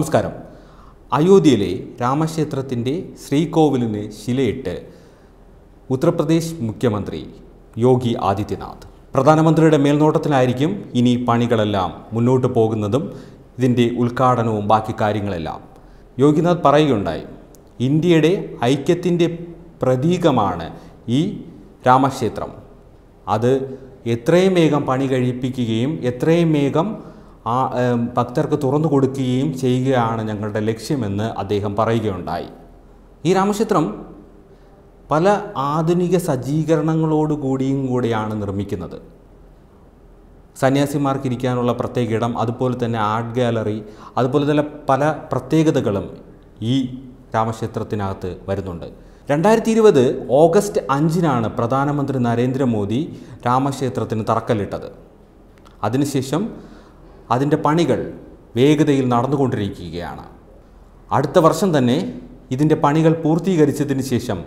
നമസ്കാരം അയോധ്യയിലെ രാമക്ഷേത്രത്തിൻ്റെ ശ്രീകോവിലിന് ശിലയിട്ട് ഉത്തർപ്രദേശ് മുഖ്യമന്ത്രി യോഗി ആദിത്യനാഥ് പ്രധാനമന്ത്രിയുടെ മേൽനോട്ടത്തിലായിരിക്കും ഇനി പണികളെല്ലാം മുന്നോട്ട് പോകുന്നതും ഇതിൻ്റെ ഉദ്ഘാടനവും ബാക്കി കാര്യങ്ങളെല്ലാം യോഗിനാഥ് പറയുകയുണ്ടായി ഇന്ത്യയുടെ ഐക്യത്തിൻ്റെ പ്രതീകമാണ് ഈ രാമക്ഷേത്രം അത് എത്രയും വേഗം പണി കഴിപ്പിക്കുകയും എത്രയും വേഗം ആ ഭക്തർക്ക് തുറന്നു കൊടുക്കുകയും ചെയ്യുകയാണ് ഞങ്ങളുടെ ലക്ഷ്യമെന്ന് അദ്ദേഹം പറയുകയുണ്ടായി ഈ രാമക്ഷേത്രം പല ആധുനിക കൂടിയും കൂടിയാണ് നിർമ്മിക്കുന്നത് സന്യാസിമാർക്കിരിക്കാനുള്ള പ്രത്യേക ഇടം അതുപോലെ തന്നെ ആർട്ട് ഗാലറി അതുപോലെ തന്നെ പല പ്രത്യേകതകളും ഈ രാമക്ഷേത്രത്തിനകത്ത് വരുന്നുണ്ട് രണ്ടായിരത്തി ഇരുപത് ഓഗസ്റ്റ് അഞ്ചിനാണ് പ്രധാനമന്ത്രി നരേന്ദ്രമോദി രാമക്ഷേത്രത്തിന് തറക്കല്ലിട്ടത് അതിനുശേഷം അതിൻ്റെ പണികൾ വേഗതയിൽ നടന്നുകൊണ്ടിരിക്കുകയാണ് അടുത്ത വർഷം തന്നെ ഇതിൻ്റെ പണികൾ പൂർത്തീകരിച്ചതിന് ശേഷം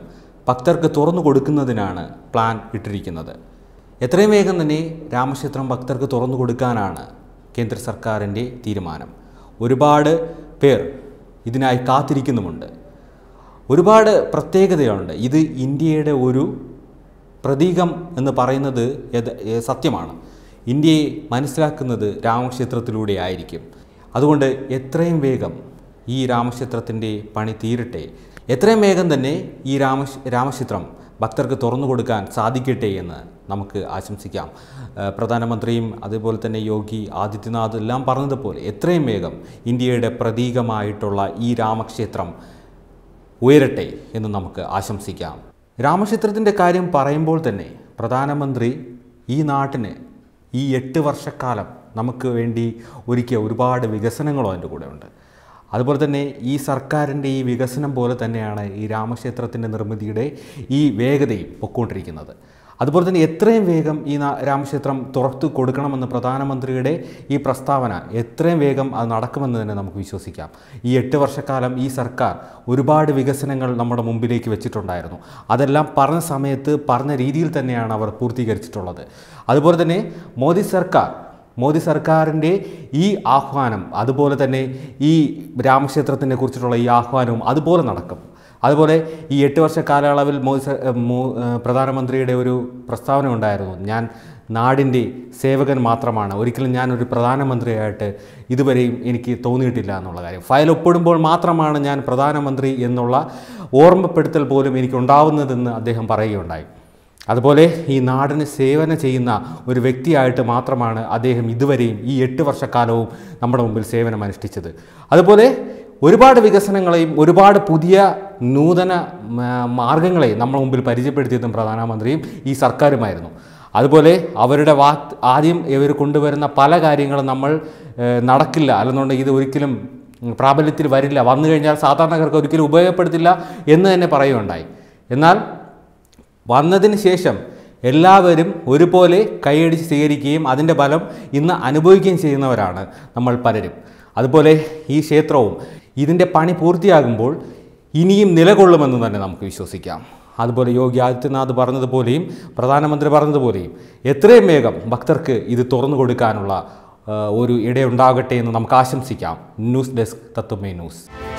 ഭക്തർക്ക് തുറന്നു കൊടുക്കുന്നതിനാണ് പ്ലാൻ ഇട്ടിരിക്കുന്നത് എത്രയും വേഗം തന്നെ രാമക്ഷേത്രം ഭക്തർക്ക് തുറന്നു കൊടുക്കാനാണ് കേന്ദ്ര സർക്കാരിൻ്റെ തീരുമാനം ഒരുപാട് പേർ ഇതിനായി കാത്തിരിക്കുന്നുമുണ്ട് ഒരുപാട് പ്രത്യേകതയുണ്ട് ഇത് ഇന്ത്യയുടെ ഒരു പ്രതീകം എന്ന് പറയുന്നത് സത്യമാണ് ഇന്ത്യയെ മനസ്സിലാക്കുന്നത് രാമക്ഷേത്രത്തിലൂടെ ആയിരിക്കും അതുകൊണ്ട് എത്രയും വേഗം ഈ രാമക്ഷേത്രത്തിൻ്റെ പണി തീരട്ടെ എത്രയും വേഗം തന്നെ ഈ രാമ രാമക്ഷേത്രം ഭക്തർക്ക് തുറന്നു കൊടുക്കാൻ സാധിക്കട്ടെ എന്ന് നമുക്ക് ആശംസിക്കാം പ്രധാനമന്ത്രിയും അതുപോലെ തന്നെ യോഗി ആദിത്യനാഥ് എല്ലാം പറഞ്ഞതുപോലെ എത്രയും വേഗം ഇന്ത്യയുടെ പ്രതീകമായിട്ടുള്ള ഈ രാമക്ഷേത്രം ഉയരട്ടെ എന്ന് നമുക്ക് ആശംസിക്കാം രാമക്ഷേത്രത്തിൻ്റെ കാര്യം പറയുമ്പോൾ തന്നെ പ്രധാനമന്ത്രി ഈ നാട്ടിന് ഈ എട്ട് വർഷക്കാലം നമുക്ക് വേണ്ടി ഒരുക്കിയ ഒരുപാട് വികസനങ്ങളും അതിൻ്റെ കൂടെ ഉണ്ട് അതുപോലെ തന്നെ ഈ സർക്കാരിൻ്റെ ഈ വികസനം പോലെ തന്നെയാണ് ഈ രാമക്ഷേത്രത്തിൻ്റെ നിർമ്മിതിയുടെ ഈ വേഗതയും പൊക്കോണ്ടിരിക്കുന്നത് അതുപോലെ തന്നെ എത്രയും വേഗം ഈ രാമക്ഷേത്രം തുറത്തു കൊടുക്കണമെന്ന് പ്രധാനമന്ത്രിയുടെ ഈ പ്രസ്താവന എത്രയും വേഗം അത് നടക്കുമെന്ന് തന്നെ നമുക്ക് വിശ്വസിക്കാം ഈ എട്ട് വർഷക്കാലം ഈ സർക്കാർ ഒരുപാട് വികസനങ്ങൾ നമ്മുടെ മുമ്പിലേക്ക് വെച്ചിട്ടുണ്ടായിരുന്നു അതെല്ലാം പറഞ്ഞ സമയത്ത് പറഞ്ഞ രീതിയിൽ തന്നെയാണ് അവർ പൂർത്തീകരിച്ചിട്ടുള്ളത് അതുപോലെ തന്നെ മോദി സർക്കാർ മോദി സർക്കാരിൻ്റെ ഈ ആഹ്വാനം അതുപോലെ തന്നെ ഈ രാമക്ഷേത്രത്തിനെ കുറിച്ചിട്ടുള്ള ഈ ആഹ്വാനവും അതുപോലെ നടക്കും അതുപോലെ ഈ എട്ട് വർഷ കാലയളവിൽ മോദി പ്രധാനമന്ത്രിയുടെ ഒരു പ്രസ്താവന ഉണ്ടായിരുന്നു ഞാൻ നാടിൻ്റെ സേവകൻ മാത്രമാണ് ഒരിക്കലും ഞാനൊരു പ്രധാനമന്ത്രിയായിട്ട് ഇതുവരെയും എനിക്ക് തോന്നിയിട്ടില്ല എന്നുള്ള കാര്യം ഫയൽ ഒപ്പിടുമ്പോൾ മാത്രമാണ് ഞാൻ പ്രധാനമന്ത്രി എന്നുള്ള ഓർമ്മപ്പെടുത്തൽ പോലും എനിക്കുണ്ടാവുന്നതെന്ന് അദ്ദേഹം പറയുകയുണ്ടായി അതുപോലെ ഈ നാടിന് സേവന ചെയ്യുന്ന ഒരു വ്യക്തിയായിട്ട് മാത്രമാണ് അദ്ദേഹം ഇതുവരെയും ഈ എട്ട് വർഷക്കാലവും നമ്മുടെ മുമ്പിൽ സേവനം അനുഷ്ഠിച്ചത് അതുപോലെ ഒരുപാട് വികസനങ്ങളെയും ഒരുപാട് പുതിയ നൂതന മാർഗങ്ങളെയും നമ്മുടെ മുമ്പിൽ പരിചയപ്പെടുത്തിയതും പ്രധാനമന്ത്രിയും ഈ സർക്കാരുമായിരുന്നു അതുപോലെ അവരുടെ വാ ആദ്യം ഇവർ കൊണ്ടുവരുന്ന പല കാര്യങ്ങളും നമ്മൾ നടക്കില്ല അല്ലെന്നുണ്ടെങ്കിൽ ഇത് ഒരിക്കലും പ്രാബല്യത്തിൽ വരില്ല വന്നു കഴിഞ്ഞാൽ സാധാരണക്കാർക്ക് ഒരിക്കലും ഉപയോഗപ്പെടുത്തില്ല എന്ന് തന്നെ പറയുകയുണ്ടായി എന്നാൽ വന്നതിന് ശേഷം എല്ലാവരും ഒരുപോലെ കൈയടിച്ച് സ്വീകരിക്കുകയും അതിൻ്റെ ഫലം ഇന്ന് അനുഭവിക്കുകയും ചെയ്യുന്നവരാണ് നമ്മൾ പലരും അതുപോലെ ഈ ക്ഷേത്രവും ഇതിൻ്റെ പണി പൂർത്തിയാകുമ്പോൾ ഇനിയും നിലകൊള്ളുമെന്ന് തന്നെ നമുക്ക് വിശ്വസിക്കാം അതുപോലെ യോഗി ആദിത്യനാഥ് പറഞ്ഞതുപോലെയും പ്രധാനമന്ത്രി പറഞ്ഞതുപോലെയും എത്രയും വേഗം ഭക്തർക്ക് ഇത് തുറന്നു കൊടുക്കാനുള്ള ഒരു ഇടയുണ്ടാകട്ടെ എന്ന് നമുക്ക് ആശംസിക്കാം ന്യൂസ് ഡെസ്ക് തത്വമേ ന്യൂസ്